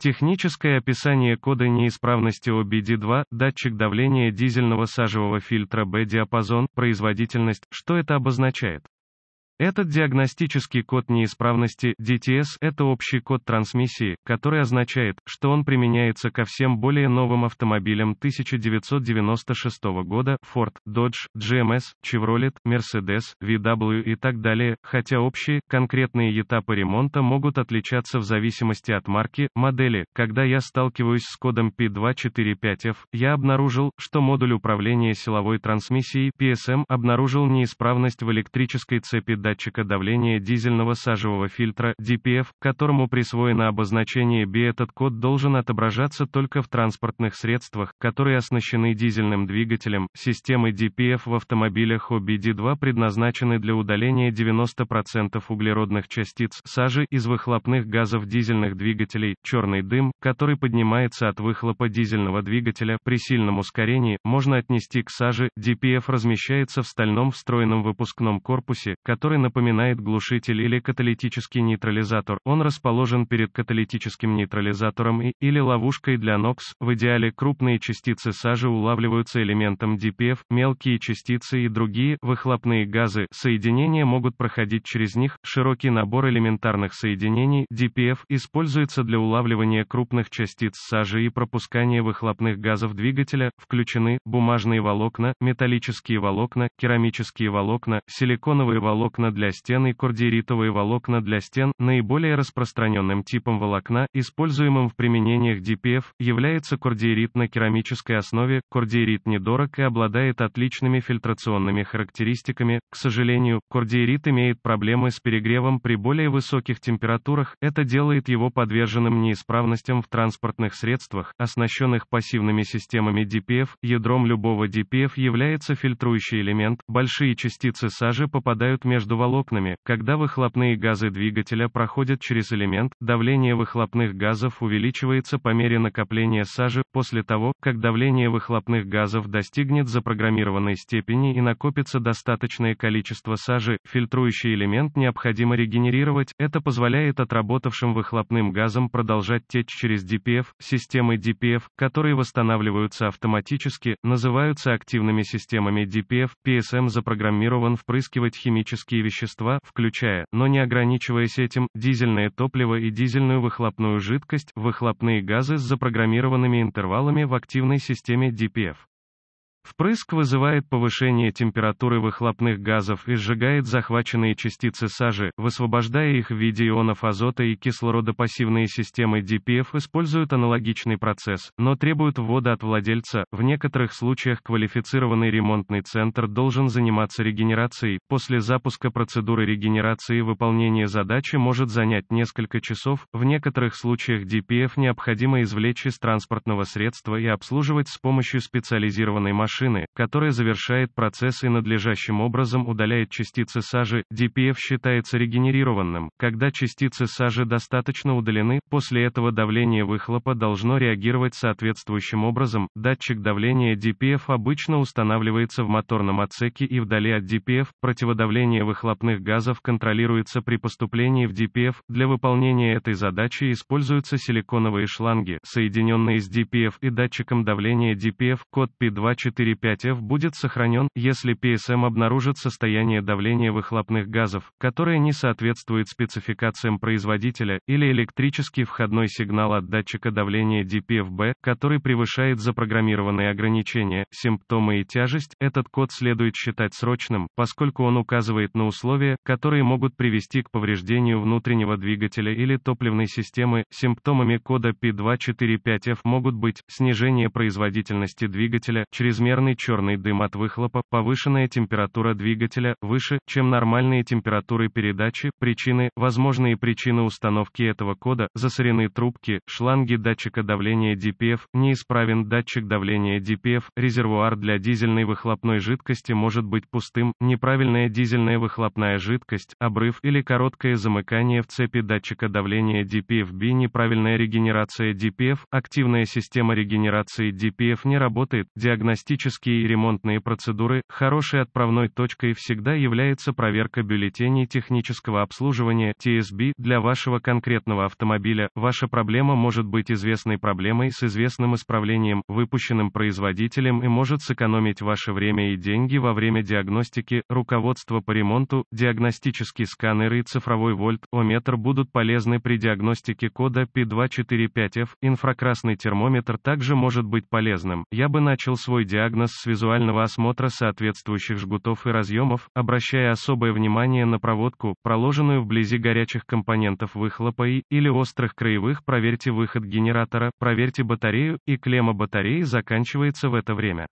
Техническое описание кода неисправности OBD2, датчик давления дизельного сажевого фильтра B-диапазон, производительность, что это обозначает? Этот диагностический код неисправности DTS – это общий код трансмиссии, который означает, что он применяется ко всем более новым автомобилям 1996 года Ford, Dodge, GMS, Chevrolet, Mercedes, VW и так далее, хотя общие, конкретные этапы ремонта могут отличаться в зависимости от марки, модели. Когда я сталкиваюсь с кодом P245F, я обнаружил, что модуль управления силовой трансмиссией PSM эм, обнаружил неисправность в электрической цепи датчика давления дизельного сажевого фильтра DPF, которому присвоено обозначение B. Этот код должен отображаться только в транспортных средствах, которые оснащены дизельным двигателем. Системы DPF в автомобилях OBD2 предназначены для удаления 90% углеродных частиц сажи из выхлопных газов дизельных двигателей. Черный дым, который поднимается от выхлопа дизельного двигателя при сильном ускорении, можно отнести к саже. DPF размещается в стальном встроенном выпускном корпусе, который который напоминает глушитель или каталитический нейтрализатор, он расположен перед каталитическим нейтрализатором и, или ловушкой для NOx, в идеале крупные частицы сажи улавливаются элементом DPF, мелкие частицы и другие, выхлопные газы, соединения могут проходить через них, широкий набор элементарных соединений, DPF, используется для улавливания крупных частиц сажи и пропускания выхлопных газов двигателя, включены, бумажные волокна, металлические волокна, керамические волокна, силиконовые волокна, волокна для стен и кордиритовые волокна для стен, наиболее распространенным типом волокна, используемым в применениях DPF, является кордирит на керамической основе, кордирит недорог и обладает отличными фильтрационными характеристиками, к сожалению, кордирит имеет проблемы с перегревом при более высоких температурах, это делает его подверженным неисправностям в транспортных средствах, оснащенных пассивными системами DPF, ядром любого DPF является фильтрующий элемент, большие частицы сажи попадают между волокнами, когда выхлопные газы двигателя проходят через элемент, давление выхлопных газов увеличивается по мере накопления сажи, после того, как давление выхлопных газов достигнет запрограммированной степени и накопится достаточное количество сажи, фильтрующий элемент необходимо регенерировать, это позволяет отработавшим выхлопным газам продолжать течь через DPF, системы DPF, которые восстанавливаются автоматически, называются активными системами DPF, PSM запрограммирован впрыскивать химические вещества, включая, но не ограничиваясь этим, дизельное топливо и дизельную выхлопную жидкость, выхлопные газы с запрограммированными интервалами в активной системе DPF. Впрыск вызывает повышение температуры выхлопных газов и сжигает захваченные частицы сажи, высвобождая их в виде ионов азота и кислорода. Пассивные системы DPF используют аналогичный процесс, но требуют ввода от владельца. В некоторых случаях квалифицированный ремонтный центр должен заниматься регенерацией. После запуска процедуры регенерации выполнение задачи может занять несколько часов. В некоторых случаях DPF необходимо извлечь из транспортного средства и обслуживать с помощью специализированной машины машины, которая завершает процесс и надлежащим образом удаляет частицы сажи. DPF считается регенерированным, когда частицы сажи достаточно удалены, после этого давление выхлопа должно реагировать соответствующим образом. Датчик давления DPF обычно устанавливается в моторном отсеке и вдали от DPF, противодавление выхлопных газов контролируется при поступлении в DPF. Для выполнения этой задачи используются силиконовые шланги, соединенные с DPF и датчиком давления DPF, код P24 4,5F будет сохранен, если PSM обнаружит состояние давления выхлопных газов, которое не соответствует спецификациям производителя, или электрический входной сигнал от датчика давления DPFB, который превышает запрограммированные ограничения, симптомы и тяжесть, этот код следует считать срочным, поскольку он указывает на условия, которые могут привести к повреждению внутреннего двигателя или топливной системы. Симптомами кода P245F могут быть снижение производительности двигателя, чрезмерно чрезмерный черный дым от выхлопа, повышенная температура двигателя, выше, чем нормальные температуры передачи, причины, возможные причины установки этого кода, засорены трубки, шланги датчика давления DPF, неисправен датчик давления DPF, резервуар для дизельной выхлопной жидкости может быть пустым, неправильная дизельная выхлопная жидкость, обрыв или короткое замыкание в цепи датчика давления DPFB, неправильная регенерация DPF, активная система регенерации DPF не работает, диагностика технические и ремонтные процедуры, хорошей отправной точкой всегда является проверка бюллетеней технического обслуживания (ТСБ) для вашего конкретного автомобиля. Ваша проблема может быть известной проблемой с известным исправлением, выпущенным производителем и может сэкономить ваше время и деньги во время диагностики, руководство по ремонту, диагностические сканеры и цифровой вольт-ометр будут полезны при диагностике кода P245F, инфракрасный термометр также может быть полезным. Я бы начал свой диагноз диагноз с визуального осмотра соответствующих жгутов и разъемов, обращая особое внимание на проводку, проложенную вблизи горячих компонентов выхлопа и, или острых краевых, проверьте выход генератора, проверьте батарею, и клемма батареи заканчивается в это время.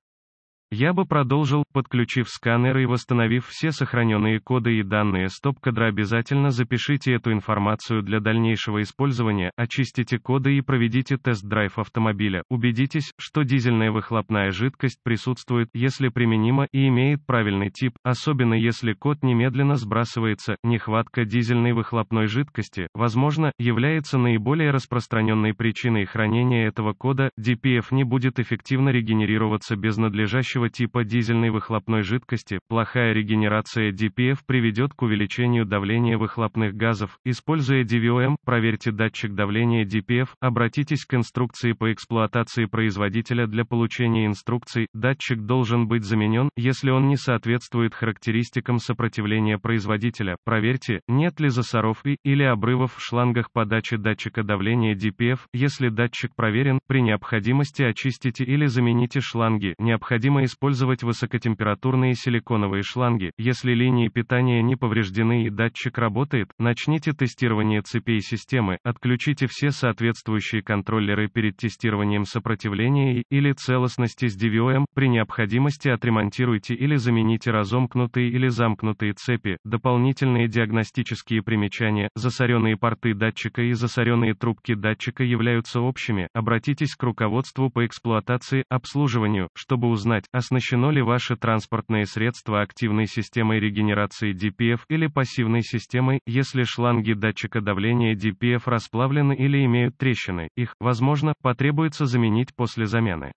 Я бы продолжил, подключив сканер и восстановив все сохраненные коды и данные стоп-кадра обязательно запишите эту информацию для дальнейшего использования, очистите коды и проведите тест-драйв автомобиля, убедитесь, что дизельная выхлопная жидкость присутствует, если применимо, и имеет правильный тип, особенно если код немедленно сбрасывается, нехватка дизельной выхлопной жидкости, возможно, является наиболее распространенной причиной хранения этого кода, DPF не будет эффективно регенерироваться без надлежащего текущего типа дизельной выхлопной жидкости, плохая регенерация DPF приведет к увеличению давления выхлопных газов. Используя DVOM, проверьте датчик давления DPF, обратитесь к инструкции по эксплуатации производителя для получения инструкций. Датчик должен быть заменен, если он не соответствует характеристикам сопротивления производителя. Проверьте, нет ли засоров и или обрывов в шлангах подачи датчика давления DPF. Если датчик проверен, при необходимости очистите или замените шланги. Необходимо использовать высокотемпературные силиконовые шланги, если линии питания не повреждены и датчик работает, начните тестирование цепей системы, отключите все соответствующие контроллеры перед тестированием сопротивления и, или целостности с DVOM, при необходимости отремонтируйте или замените разомкнутые или замкнутые цепи, дополнительные диагностические примечания, засоренные порты датчика и засоренные трубки датчика являются общими, обратитесь к руководству по эксплуатации, обслуживанию, чтобы узнать, Оснащено ли ваше транспортное средство активной системой регенерации DPF или пассивной системой, если шланги датчика давления DPF расплавлены или имеют трещины, их, возможно, потребуется заменить после замены.